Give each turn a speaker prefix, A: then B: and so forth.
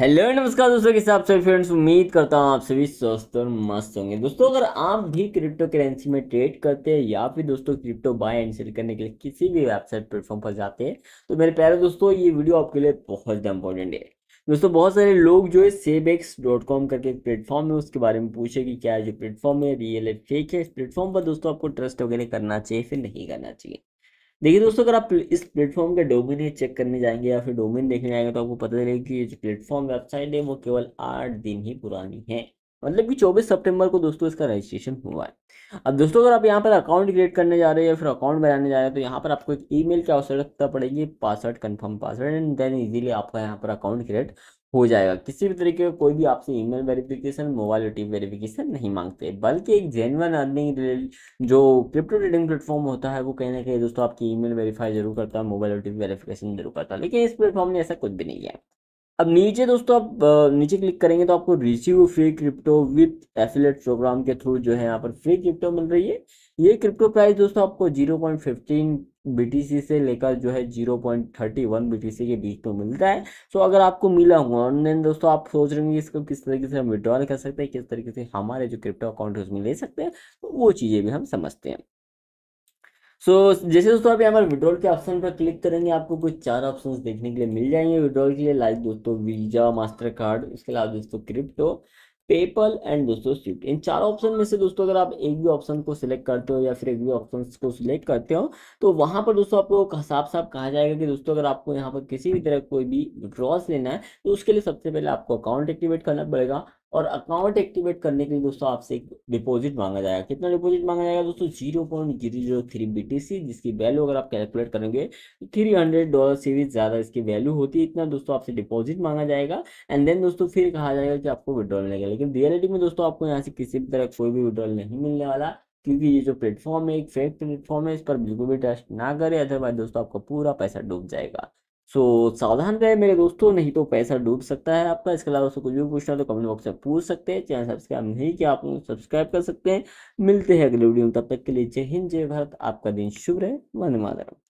A: hello नमस्कार दोस्तों के साथ सभी फ्रेंड्स उम्मीद करता हूँ आप सभी स्वस्थ और मस्त होंगे दोस्तों अगर आप भी क्रिप्टो करेंसी में ट्रेड करते हैं या फिर दोस्तों क्रिप्टो बाय एंड सेल करने के लिए किसी भी वेबसाइट प्लेटफॉर्म पर जाते हैं तो मेरे प्यारे दोस्तों ये वीडियो आपके लिए बहुत ज़्यादा इंपॉर्टेंट है दोस्तों बहुत सारे लोग जो है सेब एक्स डॉट कॉम करके एक प्लेटफॉर्म है उसके बारे में पूछे कि क्या जो प्लेटफॉर्म है रियल है फेक है इस प्लेटफॉर्म पर दोस्तों आपको ट्रस्ट वगैरह करना चाहिए फिर नहीं करना चाहिए देखिए दोस्तों अगर आप इस प्लेटफॉर्म का डोमेन चेक करने जाएंगे या फिर डोमेन देखने जाएंगे तो आपको पता चलेगा कि ये जो प्लेटफॉर्म वेबसाइट है वो केवल आठ दिन ही पुरानी है मतलब कि 24 सितंबर को दोस्तों इसका रजिस्ट्रेशन हुआ है अब दोस्तों अगर आप यहाँ पर अकाउंट क्रिएट करने जा रहे हैं या फिर अकाउंट बनाने जा रहे हैं तो यहाँ पर आपको एक ईमेल की आवश्यकता पड़ेगी password confirm password and then easily आपका यहाँ पर अकाउंट क्रिएट हो जाएगा किसी भी तरीके का कोई भी आपसे email verification mobile OTP verification नहीं मांगते बल्कि एक जेनवन अर्निंग जो क्रिप्टो ट्रेडिंग प्लेटफॉर्म होता है वो कहीं ना कहीं दोस्तों आपकी ईमेल वेरीफाई जरूर करता है मोबाइल ओटीपी वेरिफिकेशन जरूर करता है लेकिन इस प्लेटफॉर्म ने ऐसा कुछ भी नहीं किया अब नीचे दोस्तों आप नीचे क्लिक करेंगे तो आपको receive free crypto with affiliate program के थ्रू जो है यहाँ पर फ्री क्रिप्टो मिल रही है ये क्रिप्टो प्राइस दोस्तों आपको 0.15 BTC से लेकर जो है 0.31 BTC के बीच में मिलता है सो अगर आपको मिला हुआ ऑनलाइन दोस्तों आप सोच रहे होंगे इसको किस तरीके से हम विड्रॉल कर सकते हैं किस तरीके से हमारे जो क्रिप्टो अकाउंट है उसमें ले सकते हैं तो वो चीज़ें भी हम समझते हैं सो so, जैसे दोस्तों आप यहाँ पर विड्रॉल के ऑप्शन पर क्लिक करेंगे आपको कुछ चार ऑप्शन देखने के लिए मिल जाएंगे विड्रॉल के लिए लाइक दोस्तों वीजा मास्टर कार्ड इसके अलावा दोस्तों क्रिप्टो पेपल एंड दोस्तों स्विफ्ट इन चार ऑप्शन में से दोस्तों अगर आप एक भी ऑप्शन को सिलेक्ट करते हो या फिर एक भी ऑप्शन को सिलेक्ट करते हो तो वहां पर दोस्तों आपको साफ साफ कहा जाएगा कि दोस्तों अगर आपको यहाँ पर किसी भी तरह कोई भी विड्रॉस लेना है तो उसके लिए सबसे पहले आपको अकाउंट एक्टिवेट करना पड़ेगा और अकाउंट एक्टिवेट करने के लिए दोस्तों आपसे एक डिपॉजिट मांगा जाएगा कितना डिपॉजिट मांगा जाएगा दोस्तों zero point zero zero three B T C जिसकी वैल्यू अगर आप कैलकुलेट करेंगे थ्री हंड्रेड डॉलर से भी ज़्यादा इसकी वैल्यू होती है इतना दोस्तों आपसे डिपॉजिट मांगा जाएगा एंड देन दोस्तों फिर कहा जाएगा कि आपको विड्रॉल मिलेगा लेकिन रियलिटी में दोस्तों आपको यहाँ से किसी भी तरह कोई भी विड्रॉल नहीं मिलने वाला क्योंकि ये जो प्लेटफॉर्म है एक फेक प्लेटफॉर्म है इस पर बिल्कुल भी ट्रस्ट ना करें अदरवाइज दोस्तों आपका पूरा पैसा डूब जाएगा सो so, सावधान रहे मेरे दोस्तों नहीं तो पैसा डूब सकता है आपका इसके अलावा उसको कुछ भी पूछना तो कमेंट बॉक्स में पूछ सकते हैं चैनल सब्सक्राइब नहीं किया आप लोग तो सब्सक्राइब कर सकते हैं मिलते हैं अगले वीडियो में तब तक के लिए जय हिंद जय भारत आपका दिन शुभ रहे वंदे मातरम